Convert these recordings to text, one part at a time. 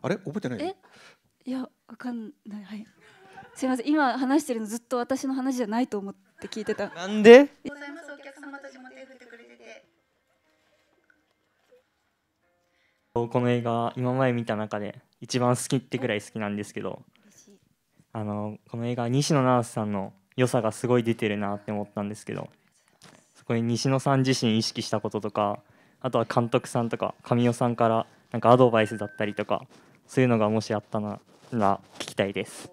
あれ覚えてないいやわかんないはいすいません今話してるのずっと私の話じゃないと思って聞いてたなんでございますお客様たちも手振ってくれててこの映画今まで見た中で一番好きってぐらい好きなんですけどあのこの映画西野七瀬さんの良さがすごい出てるなって思ったんですけどそこに西野さん自身意識したこととかあとは監督さんとか神尾さんからなんかアドバイスだったりとかそういうのがもしあったなら聞きたいです。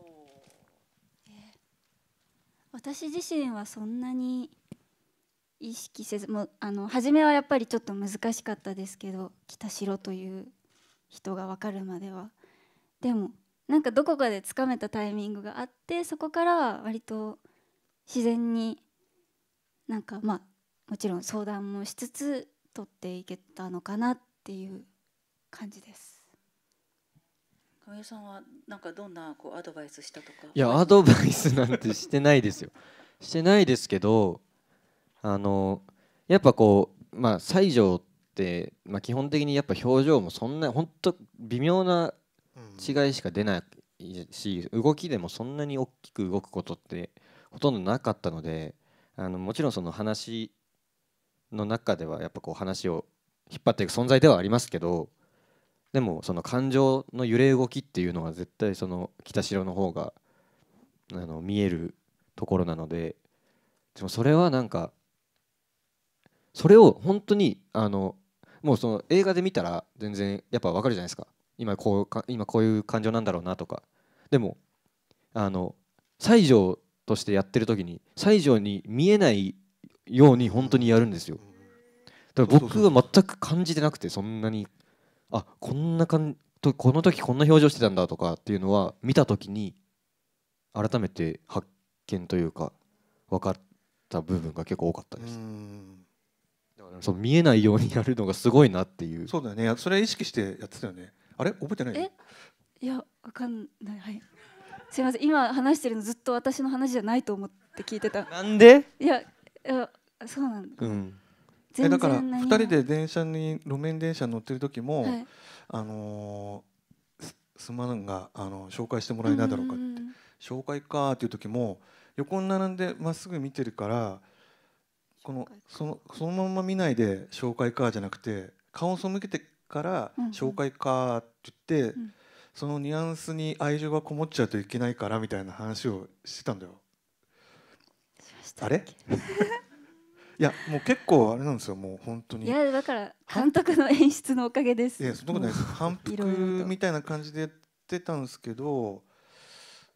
私自身はそんなに意識せずもうあの初めはやっぱりちょっと難しかったですけど北城という人が分かるまではでもなんかどこかでつかめたタイミングがあってそこからは割と自然になんかまあもちろん相談もしつつ取っていけたのかなっていう感じです。神尾さんはなんかどんなこうアドバイスしたとかいやアドバイスなんてしてないですよしてないですけどあのやっぱこうまあ西条って、まあ、基本的にやっぱ表情もそんな本当微妙な違いしか出ないし、うん、動きでもそんなに大きく動くことってほとんどなかったのであのもちろんその話の中ではやっぱこう話を引っ張っていく存在ではありますけど、でもその感情の揺れ動きっていうのは絶対その北城の方があの見えるところなのででもそれはなんかそれを本当にあのもうその映画で見たら全然やっぱ分かるじゃないですか今こうか今こういう感情なんだろうなとかでもあの西条としてやってる時に西条に見えないように本当にやるんですよだから僕は全く感じてなくてそんなにあこんな感じとこの時こんな表情してたんだとかっていうのは見た時に改めて発見というか分かった部分が結構多かったです。そう見えないようにやるのがすごいなっていう。そうだよね。それは意識してやってたよね。あれ覚えてない？いやわかんない。はい。すみません。今話してるのずっと私の話じゃないと思って聞いてた。なんで？いやいやそうなんだ。うん。えだから2人で電車に路面電車に乗ってる時も、はい、あのすまぬんがあの紹介してもらえないだろうかって紹介かっていう時も横に並んでまっすぐ見てるからこのそのそのまま見ないで紹介かじゃなくて顔を背けてから紹介かって言って、うんうん、そのニュアンスに愛情がこもっちゃうといけないからみたいな話をしてたんだよ。あれいやもう結構あれなんですよもう本当にいやだから監督の演出のおかげですいやそんなことないです反復みたいな感じでやってたんですけど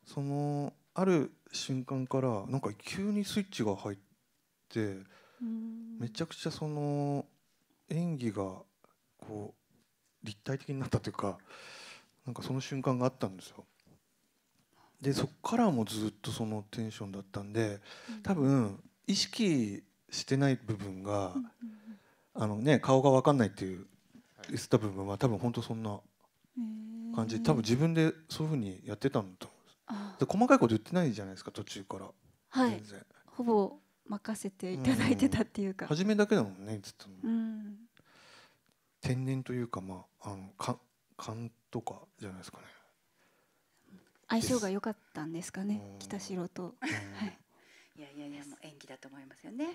そのある瞬間からなんか急にスイッチが入ってめちゃくちゃその演技がこう立体的になったというかなんかその瞬間があったんですよ。でそこからもずっとそのテンションだったんで多分意識してない部分が、あのね、顔が分かんないっていう言ってた部分は多分本当そんな感じ、多分自分でそういうふうにやってたんだと思うで細かいこと言ってないじゃないですか途中から、はい、全然ほぼ任せていただいてたっていうか、うん、初めだけだもんねずっと、う天然というかまああのか勘とかじゃないですかね相性が良かったんですかね北城と、はいと思いますよね。